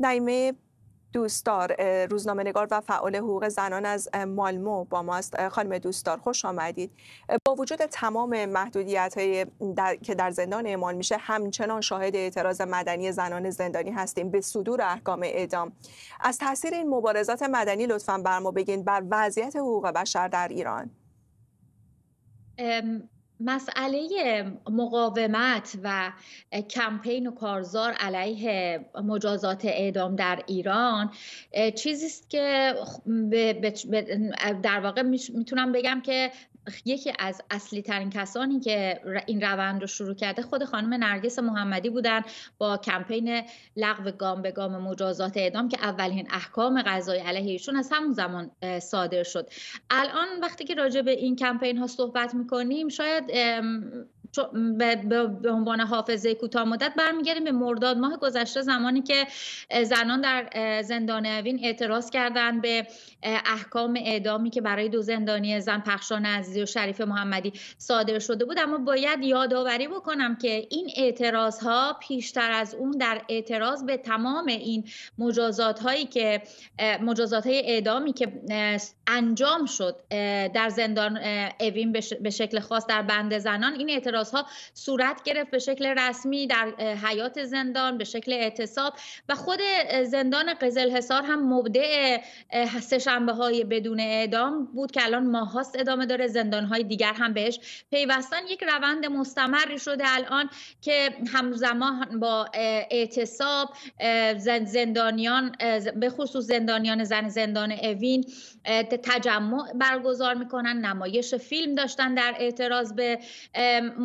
نیمه دوستدار روزنامه نگار و فعال حقوق زنان از مالمو با ماست خانم دوستدار خوش آمدید با وجود تمام محدودیت های که در زندان اعمال میشه همچنان شاهد اعتراض مدنی زنان زندانی هستیم به صدور احکام اعدام از تاثیر این مبارزات مدنی لطفا بر ما بگین بر وضعیت حقوق بشر در ایران مسئله مقاومت و کمپین و کارزار علیه مجازات اعدام در ایران چیزی است که در واقع میتونم بگم که یکی از اصلی ترین کسانی که این روند رو شروع کرده خود خانم نرگس محمدی بودن با کمپین لغو گام به گام مجازات اعدام که اولین احکام قضایی علیه ایشون از همون زمان صادر شد الان وقتی که راجع به این کمپین ها صحبت میکنیم شاید به عنوان حافظه کوتاه مدت برمیگردیم به مرداد ماه گذشته زمانی که زنان در زندان اوین اعتراض کردند به احکام اعدامی که برای دو زندانی زن پخشان عزیزی و شریف محمدی صادر شده بود اما باید یادآوری بکنم که این اعتراض ها پیشتر از اون در اعتراض به تمام این مجازات هایی که مجازات های اعدامی که انجام شد در زندان اوین به شکل خاص در بند زنان این اعتراض اعتراض صورت گرفت به شکل رسمی در حیات زندان به شکل اعتصاب و خود زندان قزل حصار هم مبدع سهشنبه های بدون اعدام بود که الان ماهاست ادامه داره زندان های دیگر هم بهش پیوستن یک روند مستمری شده الان که همزمان با اعتصاب زندانیان به خصوص زندانیان زن زندان اوین تجمع برگزار میکنن نمایش فیلم داشتن در اعتراض به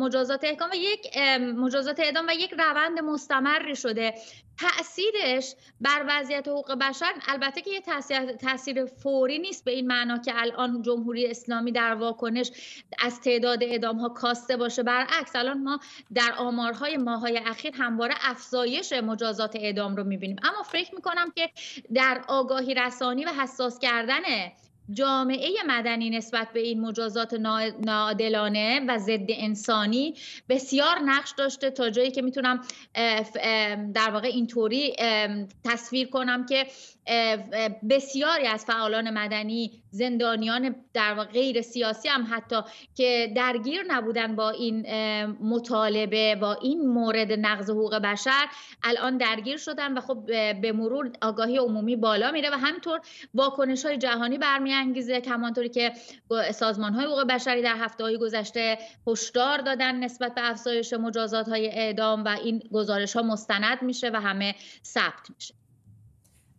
مجازات احکام و یک مجازات اعدام و یک روند مستمر شده تاثیرش بر وضعیت حقوق بشر البته که یه تاثیر, فوری نیست به این معنا که الان جمهوری اسلامی در واکنش از تعداد اعدام ها کاسته باشه برعکس الان ما در آمارهای ماهای اخیر همواره افزایش مجازات اعدام رو میبینیم اما فکر میکنم که در آگاهی رسانی و حساس کردن جامعه مدنی نسبت به این مجازات ناعادلانه و ضد انسانی بسیار نقش داشته تا جایی که میتونم در واقع اینطوری تصویر کنم که بسیاری از فعالان مدنی زندانیان در واقع غیر سیاسی هم حتی که درگیر نبودن با این مطالبه با این مورد نقض حقوق بشر الان درگیر شدن و خب به مرور آگاهی عمومی بالا میره و همینطور واکنش های جهانی برمیاد میانگیزه همانطوری که سازمان های حقوق بشری در هفته گذشته هشدار دادن نسبت به افزایش مجازات های اعدام و این گزارش ها مستند میشه و همه ثبت میشه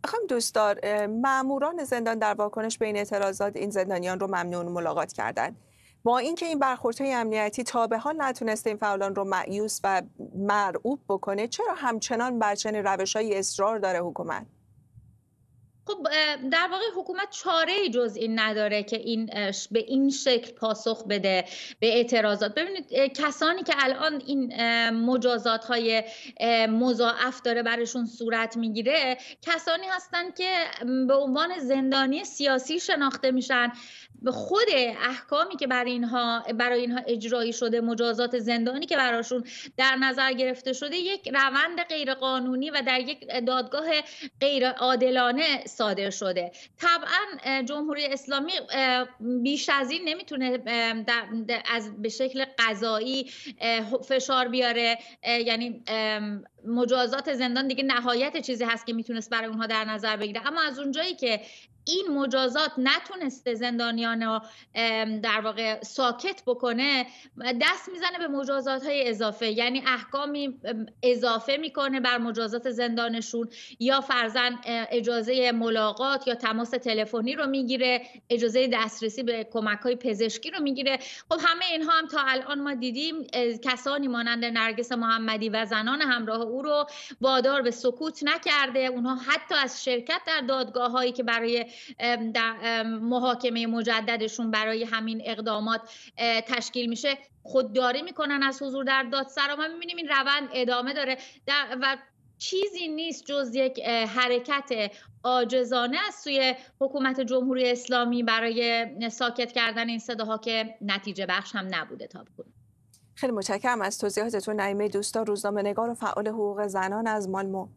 خانم دوستدار ماموران زندان در واکنش به این اعتراضات این زندانیان رو ممنون ملاقات کردند با اینکه این, این برخوردهای امنیتی تا به حال نتونسته این فعالان رو معیوس و مرعوب بکنه چرا همچنان بر چنین روشهایی اصرار داره حکومت خب در واقع حکومت چاره ای جز این نداره که این به این شکل پاسخ بده به اعتراضات ببینید کسانی که الان این مجازات های مضاعف داره برشون صورت میگیره کسانی هستن که به عنوان زندانی سیاسی شناخته میشن به خود احکامی که برای اینها برای اینها اجرایی شده مجازات زندانی که براشون در نظر گرفته شده یک روند غیرقانونی و در یک دادگاه غیر عادلانه صادر شده طبعا جمهوری اسلامی بیش از این نمیتونه از به شکل قضایی فشار بیاره یعنی مجازات زندان دیگه نهایت چیزی هست که میتونست برای اونها در نظر بگیره اما از اونجایی که این مجازات نتونسته زندانیان رو در واقع ساکت بکنه دست میزنه به مجازات های اضافه یعنی احکامی اضافه میکنه بر مجازات زندانشون یا فرزن اجازه ملاقات یا تماس تلفنی رو میگیره اجازه دسترسی به کمک های پزشکی رو میگیره خب همه اینها هم تا الان ما دیدیم کسانی مانند نرگس محمدی و زنان همراه او رو وادار به سکوت نکرده اونها حتی از شرکت در دادگاه هایی که برای در محاکمه مجددشون برای همین اقدامات تشکیل میشه خودداری میکنن از حضور در دادسرا ما میبینیم این روند ادامه داره و چیزی نیست جز یک حرکت آجزانه از سوی حکومت جمهوری اسلامی برای ساکت کردن این صداها که نتیجه بخش هم نبوده تا خیلی متشکرم از توضیحاتتون نعیمه دوستا روزنامه نگار و فعال حقوق زنان از مالمو